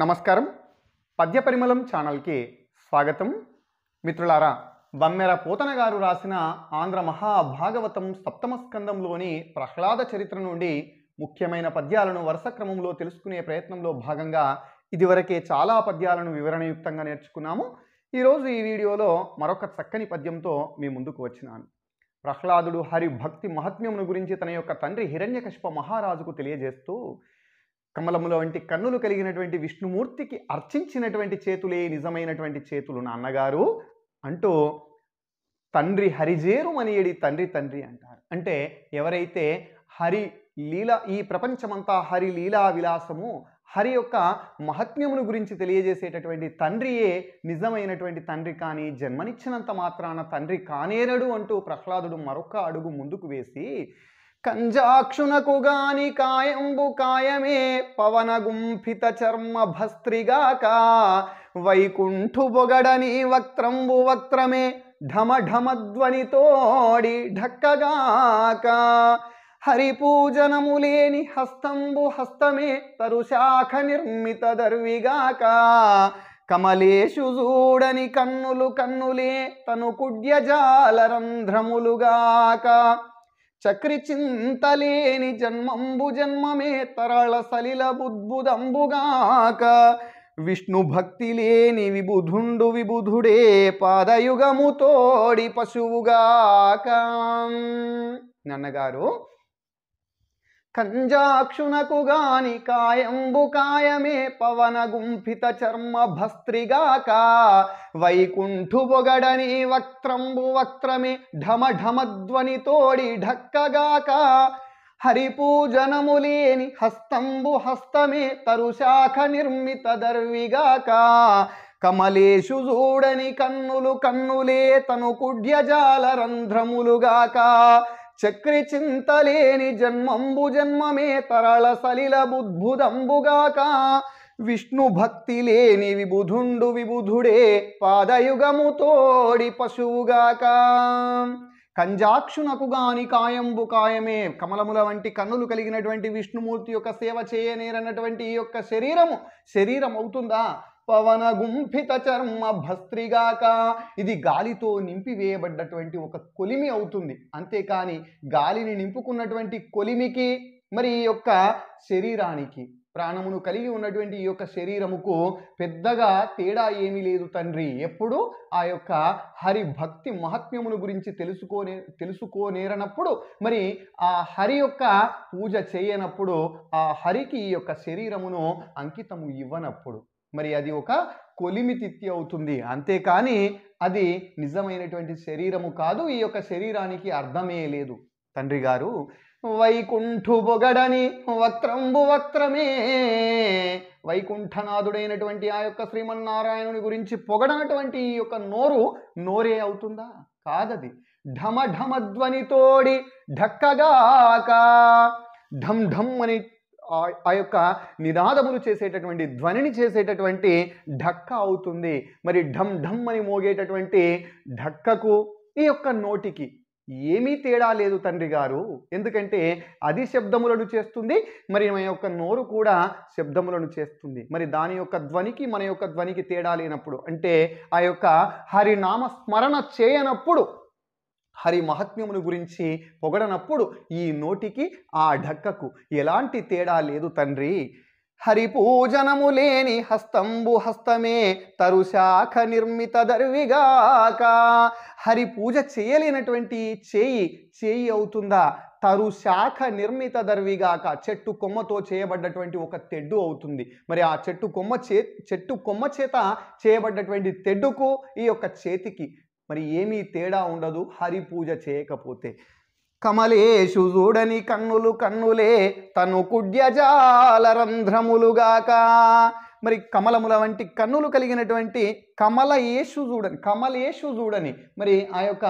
నమస్కారం పద్య పరిమళం ఛానల్కి స్వాగతం మిత్రులారా బమ్మెర పోతన గారు రాసిన ఆంధ్ర మహాభాగవతం సప్తమ స్కందంలోని ప్రహ్లాద చరిత్ర నుండి ముఖ్యమైన పద్యాలను వరుస క్రమంలో తెలుసుకునే ప్రయత్నంలో భాగంగా ఇదివరకే చాలా పద్యాలను వివరణయుక్తంగా నేర్చుకున్నాము ఈరోజు ఈ వీడియోలో మరొక చక్కని పద్యంతో మీ ముందుకు వచ్చినాను ప్రహ్లాదుడు హరి భక్తి మహాత్మ్యమును గురించి తన యొక్క తండ్రి హిరణ్యకశిప మహారాజుకు తెలియజేస్తూ కమలముల వంటి కన్నులు కలిగినటువంటి విష్ణుమూర్తికి అర్చించినటువంటి చేతులే నిజమైనటువంటి చేతులు నాన్నగారు అంటూ తండ్రి హరిజేరు మనియడి తండ్రి తండ్రి అంటారు అంటే ఎవరైతే హరి లీల ఈ ప్రపంచమంతా హరి లీలా విలాసము హరి యొక్క మహత్మ్యమును గురించి తెలియజేసేటటువంటి తండ్రియే నిజమైనటువంటి తండ్రి కానీ జన్మనిచ్చినంత మాత్రాన తండ్రి కానేరడు అంటూ ప్రహ్లాదుడు మరొక అడుగు ముందుకు వేసి కంజాక్షునకు గాని కాయంబు కాయమే పవన గుంఫిత చర్మ భస్త్రిగాక వైకుంఠు బొగడని వక్త్రంబు వక్త్రమే ఢమ ఢమ ధ్వనితోడి ఢక్కగాక హరిపూజనము లేని హస్తంబు హస్తమే తరుశాఖ నిర్మిత దర్విగాక కమలేషు చూడని కన్నులు కన్నులే తను కుడ్యజాల రంధ్రములుగాక చక్రి చింతలేని జన్మంబు జన్మమే తరళ సలిల బుద్భుదంబుగాక విష్ణు భక్తి లేని విబుధుండు విబుధుడే పాదయుగము తోడి పశువుగాక నన్నగారు కంజాక్షునకు గాని కాయంబు కాయమే పవన గుంఫిత చర్మ భస్త్రిగాక వైకుంఠు బొగడని వక్త్రంబు వక్త్రమే ఢమ ఢమధ్వని తోడి ఢక్కగాక హరిపూజనములేని హస్తంబు హస్తమే తరుశాఖ నిర్మిత దర్విగాక కమలేషు చూడని కన్నులు కన్నులే తను కుడ్యజాల రంధ్రములుగాక చక్రి చింతలేని జన్మంబు జన్మమే తరళ సలిల బుద్భుదంబుగాక విష్ణు భక్తి లేని విబుధుండు విబుధుడే పాదయుగము తోడి పశువుగాక కంజాక్షునకు గాని కాయంబు కాయమే కమలముల వంటి కన్నులు కలిగినటువంటి విష్ణుమూర్తి యొక్క సేవ చేయనేరన్నటువంటి ఈ యొక్క శరీరము శరీరం అవుతుందా పవన గుంఫిత చర్మ భస్త్రిగాక ఇది గాలితో నింపివేయబడ్డటువంటి ఒక కొలిమి అవుతుంది అంతేకాని గాలిని నింపుకున్నటువంటి కొలిమికి మరి ఈ యొక్క శరీరానికి ప్రాణమును కలిగి ఉన్నటువంటి ఈ యొక్క శరీరముకు పెద్దగా తేడా ఏమీ లేదు తండ్రి ఎప్పుడు ఆ యొక్క హరి భక్తి మహాత్మ్యమును గురించి తెలుసుకోనే తెలుసుకోనేరనప్పుడు మరి ఆ హరి యొక్క పూజ చేయనప్పుడు ఆ హరికి ఈ యొక్క శరీరమును అంకితము ఇవ్వనప్పుడు మరి అది ఒక తిత్తి అవుతుంది అంతేకాని అది నిజమైనటువంటి శరీరము కాదు ఈ యొక్క శరీరానికి అర్థమే లేదు తండ్రి గారు వైకుంఠు పొగడని వక్త్రంబు వక్త్రమే వైకుంఠనాథుడైనటువంటి ఆ యొక్క శ్రీమన్నారాయణుని గురించి పొగడనటువంటి ఈ యొక్క నోరు నోరే అవుతుందా కాదది ఢమ ఢమ ధ్వనితోడి ఢక్కగాక ఢమ్ ఢమ్ అని ఆ యొక్క నినాదములు చేసేటటువంటి ధ్వనిని చేసేటటువంటి ఢక్క అవుతుంది మరి ఢమ్ ఢమ్ అని మోగేటటువంటి ఢక్కకు ఈ యొక్క నోటికి ఏమీ తేడా లేదు తండ్రి గారు ఎందుకంటే అది శబ్దములను చేస్తుంది మరి మన యొక్క నోరు కూడా శబ్దములను చేస్తుంది మరి దాని యొక్క ధ్వనికి మన యొక్క ధ్వనికి తేడా లేనప్పుడు అంటే ఆ యొక్క హరినామ స్మరణ చేయనప్పుడు హరి మహాత్మ్యమును గురించి పొగడనప్పుడు ఈ నోటికి ఆ ఢక్కకు ఎలాంటి తేడా లేదు తండ్రి హరి పూజనము లేని హస్తంబు హస్తమే తరుశాఖ నిర్మిత దర్విగాక హరి పూజ చేయలేనటువంటి చేయి చేయి అవుతుందా తరు శాఖ నిర్మిత దర్విగాక చెట్టు కొమ్మతో చేయబడ్డటువంటి ఒక తెడ్డు అవుతుంది మరి ఆ చెట్టు కొమ్మ చే చెట్టు కొమ్మ చేత చేయబడ్డటువంటి తెడ్డుకు ఈ యొక్క చేతికి మరి ఏమీ తేడా ఉండదు హరి పూజ చేయకపోతే కమలేషు చూడని కన్నులు కన్నులే తను కుడ్యజాల రంధ్రములుగాక మరి కమలముల వంటి కన్నులు కలిగినటువంటి కమలయేషు చూడని కమలేషు చూడని మరి ఆ యొక్క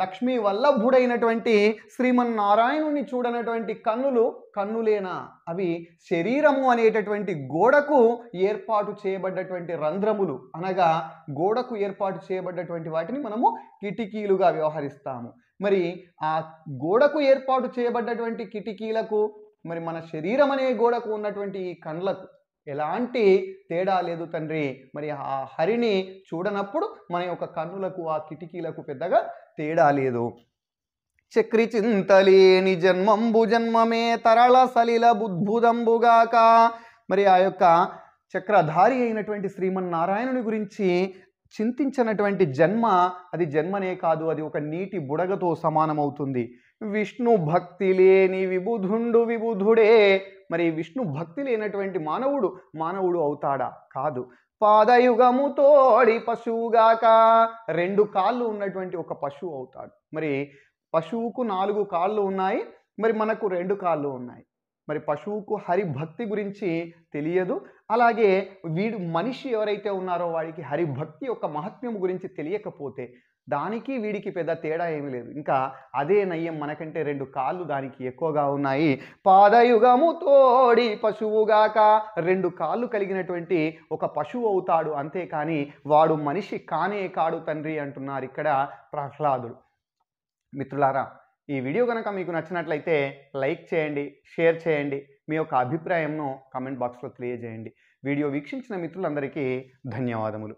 లక్ష్మి వల్లభుడైనటువంటి శ్రీమన్నారాయణుని చూడనటువంటి కన్నులు కన్నులేనా అవి శరీరము అనేటటువంటి గోడకు ఏర్పాటు చేయబడ్డటువంటి రంధ్రములు అనగా గోడకు ఏర్పాటు చేయబడ్డటువంటి వాటిని మనము కిటికీలుగా వ్యవహరిస్తాము మరి ఆ గోడకు ఏర్పాటు చేయబడ్డటువంటి కిటికీలకు మరి మన శరీరం అనే గోడకు ఉన్నటువంటి ఈ కండ్లకు ఎలాంటి తేడా లేదు తండ్రి మరి ఆ హరిని చూడనప్పుడు మన యొక్క కన్నులకు ఆ కిటికీలకు పెద్దగా తేడా లేదు చక్రి చింతలేని జన్మంబు జన్మమే తరళ సలిల బుద్భుదంబుగాక మరి ఆ యొక్క చక్రధారి అయినటువంటి శ్రీమన్నారాయణుని గురించి చింతించినటువంటి జన్మ అది జన్మనే కాదు అది ఒక నీటి బుడగతో సమానమవుతుంది విష్ణు భక్తి లేని విబుధుండు విబుధుడే మరి విష్ణు భక్తి లేనటువంటి మానవుడు మానవుడు అవుతాడా కాదు పాదయుగము తోడి పశువుగాక రెండు కాళ్ళు ఉన్నటువంటి ఒక పశువు అవుతాడు మరి పశువుకు నాలుగు కాళ్ళు ఉన్నాయి మరి మనకు రెండు కాళ్ళు ఉన్నాయి మరి పశువుకు హరి భక్తి గురించి తెలియదు అలాగే వీడు మనిషి ఎవరైతే ఉన్నారో వాడికి హరిభక్తి యొక్క మహత్వం గురించి తెలియకపోతే దానికి వీడికి పెద్ద తేడా ఏమీ లేదు ఇంకా అదే నయ్యం మనకంటే రెండు కాళ్ళు దానికి ఎక్కువగా ఉన్నాయి పాదయుగము తోడి పశువుగాక రెండు కాళ్ళు కలిగినటువంటి ఒక పశువు అవుతాడు అంతేకాని వాడు మనిషి కానే కాడు తండ్రి అంటున్నారు ఇక్కడ ప్రహ్లాదుడు మిత్రులారా ఈ వీడియో కనుక మీకు నచ్చినట్లయితే లైక్ చేయండి షేర్ చేయండి మీ యొక్క అభిప్రాయంను కామెంట్ బాక్స్లో తెలియజేయండి వీడియో వీక్షించిన మిత్రులందరికీ ధన్యవాదములు